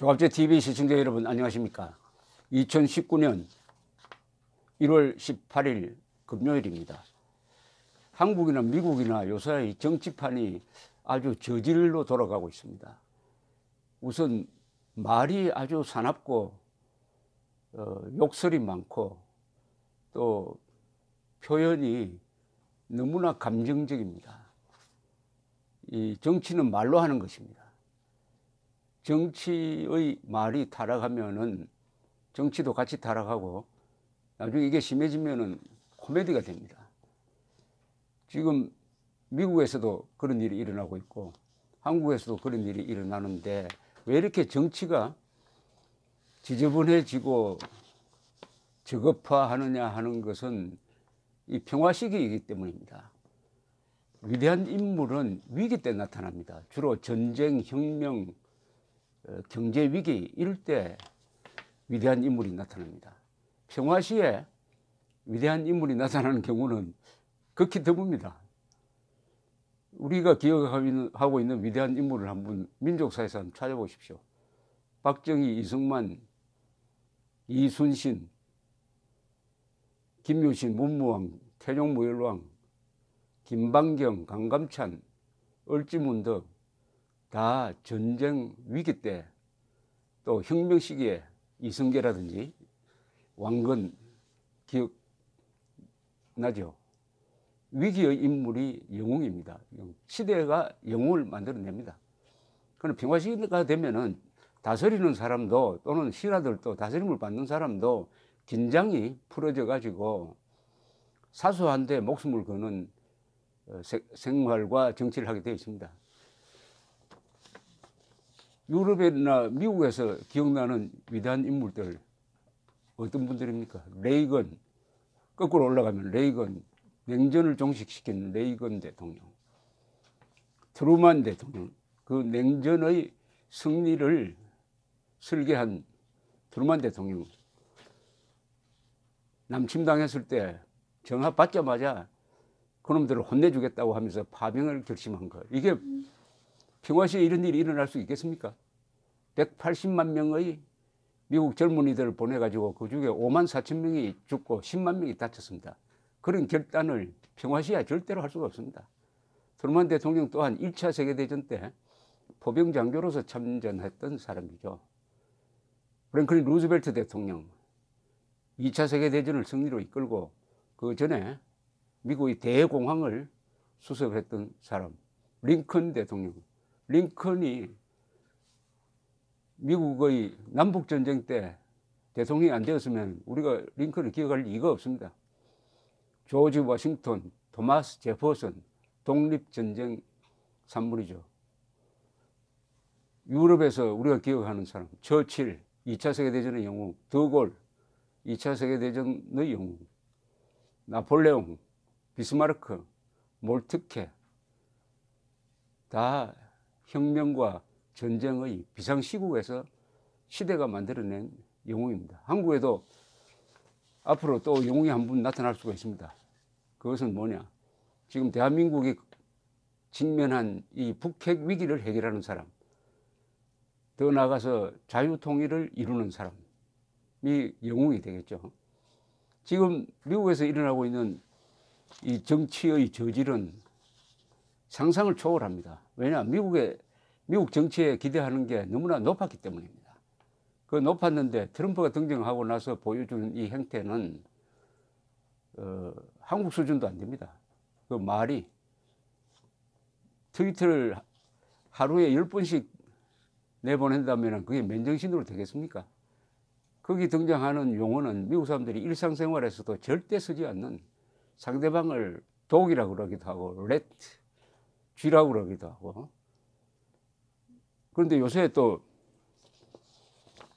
조갑제 TV 시청자 여러분 안녕하십니까 2019년 1월 18일 금요일입니다 한국이나 미국이나 요사 정치판이 아주 저질로 돌아가고 있습니다 우선 말이 아주 사납고 어, 욕설이 많고 또 표현이 너무나 감정적입니다 이 정치는 말로 하는 것입니다 정치의 말이 타락하면은 정치도 같이 타락하고 나중에 이게 심해지면은 코미디가 됩니다. 지금 미국에서도 그런 일이 일어나고 있고 한국에서도 그런 일이 일어나는데 왜 이렇게 정치가 지저분해지고 저급화하느냐 하는 것은 이 평화 시기이기 때문입니다. 위대한 인물은 위기 때 나타납니다. 주로 전쟁, 혁명, 어, 경제 위기 이럴 때 위대한 인물이 나타납니다. 평화 시에 위대한 인물이 나타나는 경우는 극히 드뭅니다. 우리가 기억하고 있는 위대한 인물을 한번 민족사에서 한번 찾아보십시오. 박정희, 이승만, 이순신, 김유신, 문무왕, 태종무열왕, 김방경, 강감찬, 을지문덕, 다 전쟁 위기 때 또 혁명 시기에 이성계라든지 왕건 기억 나죠. 위기의 인물이 영웅입니다. 시대가 영웅을 만들어냅니다. 그럼 평화 시기가 되면은 다스리는 사람도 또는 신하들도 다스림을 받는 사람도 긴장이 풀어져 가지고 사소한데 목숨을 거는 어, 생활과 정치를 하게 되어 있습니다. 유럽이나 미국에서 기억나는 위대한 인물들 어떤 분들입니까? 레이건 거꾸로 올라가면 레이건 냉전을 종식시킨 레이건 대통령 트루만 대통령 그 냉전의 승리를 설계한 트루만 대통령 남침당했을 때 전화 받자마자 그놈들을 혼내주겠다고 하면서 파병을 결심한 거예요. 이게 평화시에 이런 일이 일어날 수 있겠습니까? 180만 명의 미국 젊은이들을 보내가지고 그 중에 5만 4천 명이 죽고 10만 명이 다쳤습니다. 그런 결단을 평화시야 절대로 할 수가 없습니다. 트루먼 대통령 또한 1차 세계대전 때 포병장교로서 참전했던 사람이죠. 프랭클린 루즈벨트 대통령 2차 세계대전을 승리로 이끌고 그 전에 미국의 대공황을 수습했던 사람 링컨 대통령 링컨이 미국의 남북 전쟁 때 대통령이 안 되었으면 우리가 링컨을 기억할 이유가 없습니다. 조지 워싱턴, 토마스 제퍼슨 독립 전쟁 산물이죠. 유럽에서 우리가 기억하는 사람, 처칠, 2차 세계대전의 영웅, 더골, 2차 세계대전의 영웅, 나폴레옹, 비스마르크, 몰트케, 다 혁명과 전쟁의 비상시국에서 시대가 만들어낸 영웅입니다. 한국에도 앞으로 또 영웅이 한 분 나타날 수가 있습니다. 그것은 뭐냐? 지금 대한민국이 직면한 이 북핵 위기를 해결하는 사람, 더 나아가서 자유통일을 이루는 사람이 영웅이 되겠죠. 지금 미국에서 일어나고 있는 이 정치의 저질은 상상을 초월합니다. 왜냐, 미국의 미국 정치에 기대하는 게 너무나 높았기 때문입니다. 그 높았는데 트럼프가 등장하고 나서 보여주는 이 행태는 어, 한국 수준도 안 됩니다. 그 말이 트위터를 하루에 열번씩 내보낸다면 그게 맨정신으로 되겠습니까? 거기 등장하는 용어는 미국 사람들이 일상생활에서도 절대 쓰지 않는 상대방을 독이라고 그러기도 하고 렛, 쥐라고 그러기도 하고 그런데 요새 또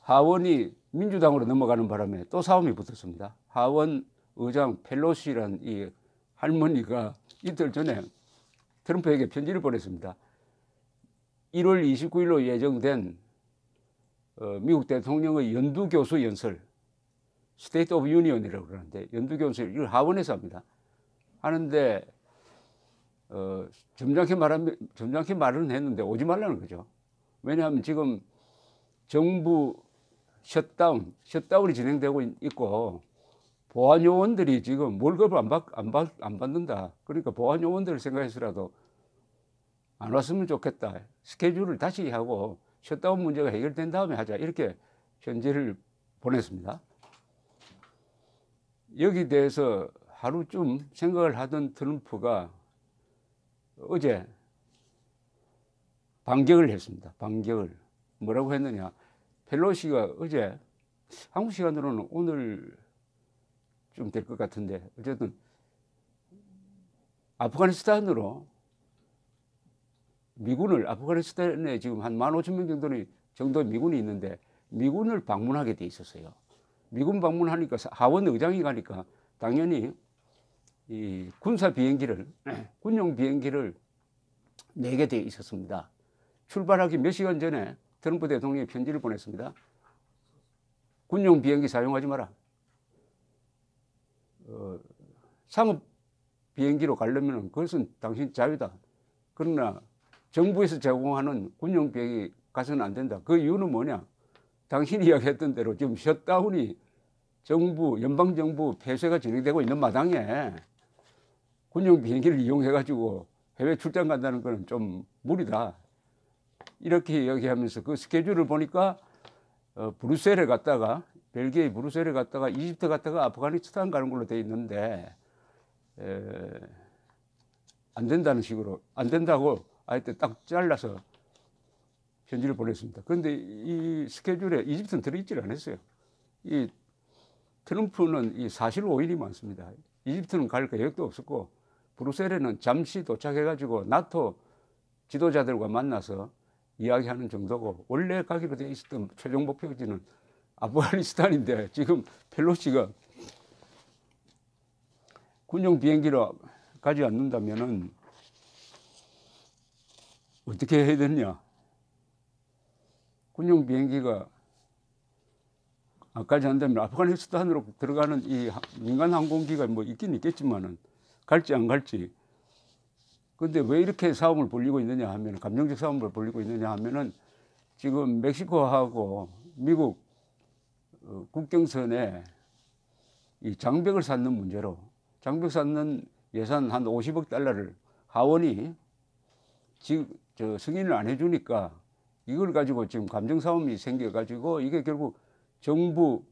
하원이 민주당으로 넘어가는 바람에 또 싸움이 붙었습니다. 하원 의장 펠로시란 이 할머니가 이틀 전에 트럼프에게 편지를 보냈습니다. 1월 29일로 예정된 어, 미국 대통령의 연두교수 연설, 스테이트 오브 유니언이라고 그러는데 연두교수 이걸 하원에서 합니다. 하는데 어, 점잖게 말하면 점잖게 말은 했는데 오지 말라는 거죠. 왜냐하면 지금 정부 셧다운, 셧다운이 진행되고 있고 보안 요원들이 지금 월급을 안, 받, 안, 받, 안 받는다. 그러니까 보안 요원들을 생각해서라도 안 왔으면 좋겠다. 스케줄을 다시 하고 셧다운 문제가 해결된 다음에 하자. 이렇게 현지를 보냈습니다. 여기 대해서 하루쯤 생각을 하던 트럼프가 어제 반격을 했습니다. 반격을. 뭐라고 했느냐. 펠로시가 어제 한국 시간으로는 오늘 좀 될 것 같은데 어쨌든 아프가니스탄으로 미군을 아프가니스탄에 지금 한1 5 0명 정도는 정도 미군이 있는데 미군을 방문하게 돼 있었어요. 미군 방문하니까 하원 의장이 가니까 당연히 이 군사 비행기를 군용 비행기를 내게 돼 있었습니다. 출발하기 몇 시간 전에 트럼프 대통령이 편지를 보냈습니다. 군용 비행기 사용하지 마라. 어, 상업 비행기로 가려면 그것은 당신 자유다. 그러나 정부에서 제공하는 군용 비행기 가서는 안 된다. 그 이유는 뭐냐? 당신이 이야기했던 대로 지금 셧다운이 정부, 연방정부 폐쇄가 진행되고 있는 마당에 군용 비행기를 이용해가지고 해외 출장 간다는 것은 좀 무리다. 이렇게 이야기하면서 그 스케줄을 보니까 어, 브루셀에 갔다가 벨기에 브루셀에 갔다가 이집트 갔다가 아프가니스탄 가는 걸로 돼 있는데 에, 안 된다는 식으로 안 된다고 아예 딱 잘라서 편지를 보냈습니다. 그런데 이 스케줄에 이집트는 들어있질 않았어요. 이 트럼프는 이 사실 오인이 많습니다. 이집트는 갈 계획도 없었고 브루셀에는 잠시 도착해가지고 나토 지도자들과 만나서 이야기하는 정도고 원래 가기로 되어 있었던 최종 목표지는 아프가니스탄인데 지금 펠로시가 군용 비행기로 가지 않는다면 어떻게 해야 되느냐? 군용 비행기가 가지 않다면 아프가니스탄으로 들어가는 이 민간 항공기가 뭐 있긴 있겠지만은 갈지 안 갈지 근데 왜 이렇게 싸움을 벌리고 있느냐 하면 감정적 싸움을 벌리고 있느냐 하면은 지금 멕시코하고 미국 어, 국경선에 이 장벽을 쌓는 문제로 장벽 쌓는 예산 한 50억 달러를 하원이 지금 저 승인을 안 해주니까 이걸 가지고 지금 감정 싸움이 생겨가지고 이게 결국 정부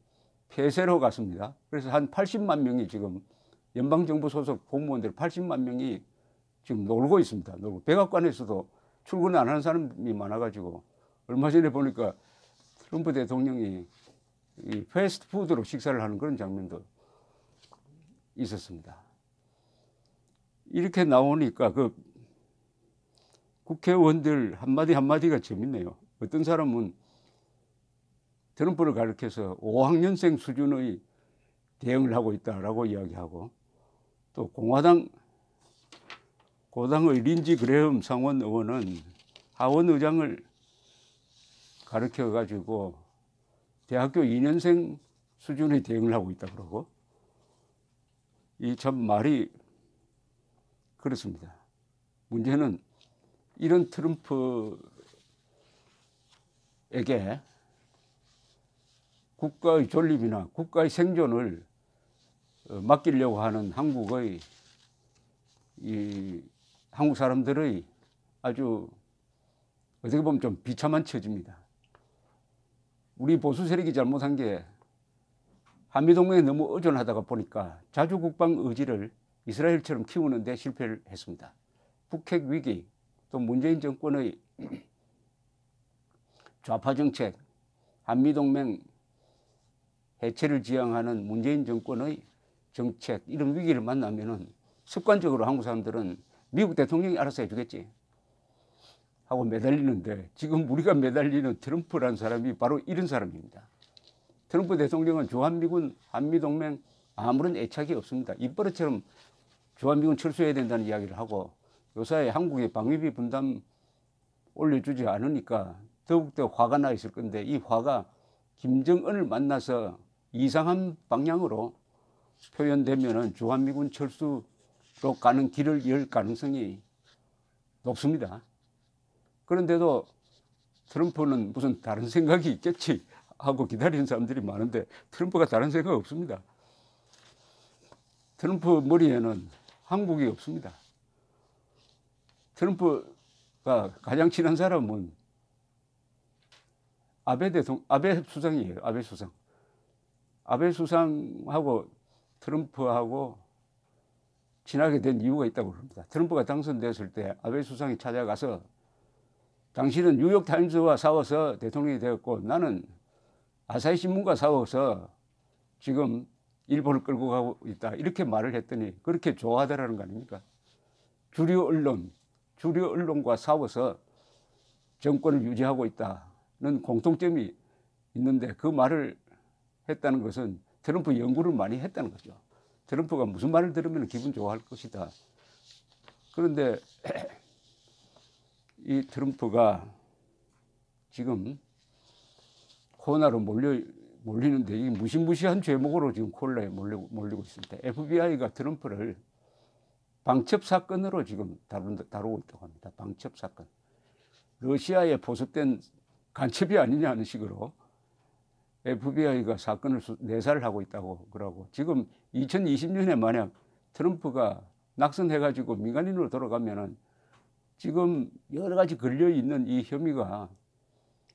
폐쇄로 갔습니다. 그래서 한 80만 명이 지금 연방정부 소속 공무원들 80만 명이 지금 놀고 있습니다. 놀고. 백악관에서도 출근 안 하는 사람이 많아가지고 얼마 전에 보니까 트럼프 대통령이 이 패스트푸드로 식사를 하는 그런 장면도 있었습니다. 이렇게 나오니까 그 국회의원들 한마디 한마디가 재밌네요. 어떤 사람은 트럼프를 가르켜서 5학년생 수준의 대응을 하고 있다라고 이야기하고 또 공화당 고당의 린지 그레엄 상원 의원은 하원 의장을 가르켜 가지고 대학교 2년생 수준의 대응을 하고 있다 그러고 이 참 말이 그렇습니다. 문제는 이런 트럼프에게 국가의 존립이나 국가의 생존을 맡기려고 하는 한국의 이 한국 사람들의 아주 어떻게 보면 좀 비참한 처지입니다. 우리 보수 세력이 잘못한 게 한미동맹에 너무 의존하다가 보니까 자주 국방 의지를 이스라엘처럼 키우는데 실패를 했습니다. 북핵 위기, 또 문재인 정권의 좌파 정책, 한미동맹 해체를 지향하는 문재인 정권의 정책, 이런 위기를 만나면 습관적으로 한국 사람들은 미국 대통령이 알아서 해주겠지. 하고 매달리는데 지금 우리가 매달리는 트럼프라는 사람이 바로 이런 사람입니다. 트럼프 대통령은 주한미군 한미동맹 아무런 애착이 없습니다. 입버릇처럼 주한미군 철수해야 된다는 이야기를 하고 요사이 한국의 방위비 분담 올려주지 않으니까 더욱더 화가 나 있을 건데 이 화가 김정은을 만나서 이상한 방향으로 표현되면은 주한미군 철수 로 가는 길을 열 가능성이 높습니다. 그런데도 트럼프는 무슨 다른 생각이 있겠지 하고 기다리는 사람들이 많은데 트럼프가 다른 생각 없습니다. 트럼프 머리에는 한국이 없습니다. 트럼프가 가장 친한 사람은 아베 대통 아베 수상이에요. 아베 수상. 아베 수상하고 트럼프하고 친하게 된 이유가 있다고 합니다. 트럼프가 당선되을때 아베 수상이 찾아가서 당신은 뉴욕타임스와 싸워서 대통령이 되었고 나는 아사히 신문과 싸워서 지금 일본을 끌고 가고 있다 이렇게 말을 했더니 그렇게 좋아하더라는 거 아닙니까? 주류 언론, 주류 언론과 싸워서 정권을 유지하고 있다는 공통점이 있는데 그 말을 했다는 것은 트럼프 연구를 많이 했다는 거죠. 트럼프가 무슨 말을 들으면 기분 좋아할 것이다. 그런데 이 트럼프가 지금 코나로 몰려 몰리는데 이 무시무시한 죄목으로 지금 콜라에 몰리고, 몰리고 있습니다. FBI가 트럼프를 방첩 사건으로 지금 다룬, 다루고 있다고 합니다. 방첩 사건. 러시아에 보습된 간첩이 아니냐 는 식으로 FBI가 예, 사건을 내사를 하고 있다고 그러고 지금 2020년에 만약 트럼프가 낙선해가지고 민간인으로 돌아가면은 지금 여러 가지 걸려 있는 이 혐의가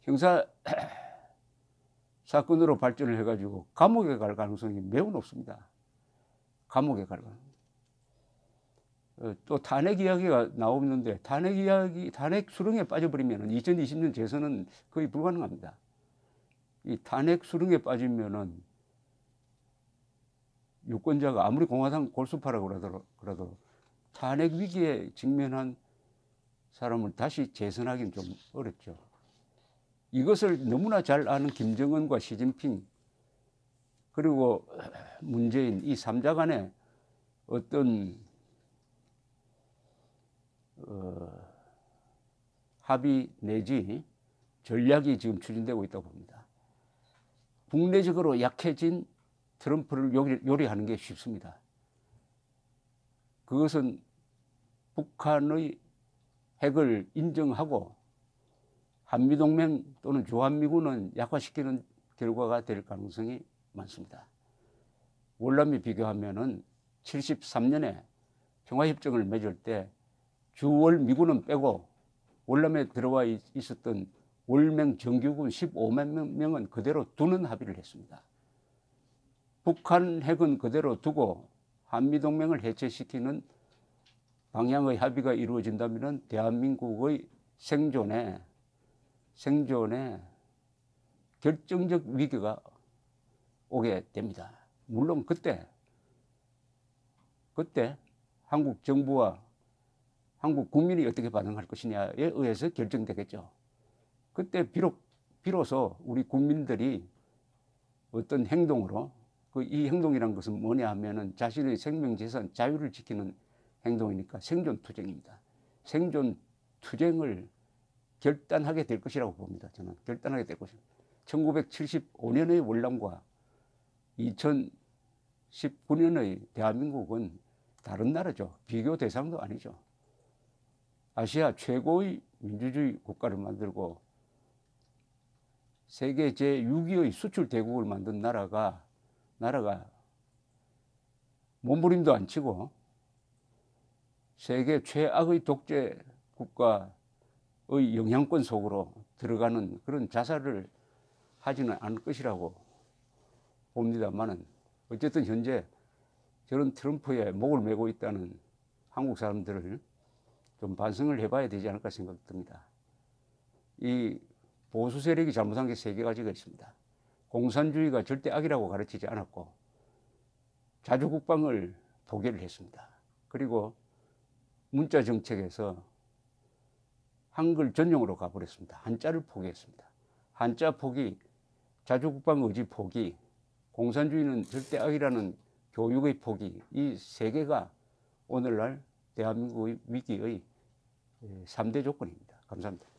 형사 사건으로 발전을 해가지고 감옥에 갈 가능성이 매우 높습니다. 감옥에 갈 가능성. 어, 또 탄핵 이야기가 나오는데 탄핵 이야기, 탄핵 수렁에 빠져버리면 2020년 재선은 거의 불가능합니다. 이 탄핵 수렁에 빠지면은 유권자가 아무리 공화당 골수파라 그러더라도, 그러더라도 탄핵 위기에 직면한 사람을 다시 재선하기는 좀 어렵죠. 이것을 너무나 잘 아는 김정은과 시진핑 그리고 문재인 이 삼자 간에 어떤 어, 합의 내지 전략이 지금 추진되고 있다고 봅니다. 국내적으로 약해진 트럼프를 요리, 하는게 쉽습니다. 그것은 북한의 핵을 인정하고 한미동맹 또는 조한미군은 약화시키는 결과가 될 가능성이 많습니다. 월남이 비교하면 73년에 평화협정을 맺을 때 주월 미군은 빼고 월남에 들어와 있었던 월맹 정규군 15만 명은 그대로 두는 합의를 했습니다. 북한 핵은 그대로 두고 한미동맹을 해체시키는 방향의 합의가 이루어진다면 대한민국의 생존에 생존에 결정적 위기가 오게 됩니다. 물론 그때 그때 한국 정부와 한국 국민이 어떻게 반응할 것이냐에 의해서 결정되겠죠. 그때 비록 비로소 우리 국민들이 어떤 행동으로 그 이 행동이란 것은 뭐냐 하면은 자신의 생명 재산 자유를 지키는 행동이니까 생존 투쟁입니다. 생존 투쟁을 결단하게 될 것이라고 봅니다. 저는 결단하게 될 것입니다. 1975년의 월남과 2019년의 대한민국은 다른 나라죠. 비교 대상도 아니죠. 아시아 최고의 민주주의 국가를 만들고 세계 제6위의 수출 대국을 만든 나라가 나라가 몸부림도 안 치고 세계 최악의 독재 국가의 영향권 속으로 들어가는 그런 자살을 하지는 않을 것이라고 봅니다만은 어쨌든 현재 저런 트럼프에 목을 메고 있다는 한국 사람들을 좀 반성을 해봐야 되지 않을까 생각됩니다. 이 보수 세력이 잘못한 게 세개 가지가 있습니다. 공산주의가 절대 악이라고 가르치지 않았고 자주국방을 도개를 했습니다. 그리고 문자 정책에서 한글 전용으로 가버렸습니다. 한자를 포기했습니다. 한자 포기, 자주국방 의지 포기, 공산주의는 절대 악이라는 교육의 포기 이 세 개가 오늘날 대한민국의 위기의 3대 예, 조건입니다. 감사합니다.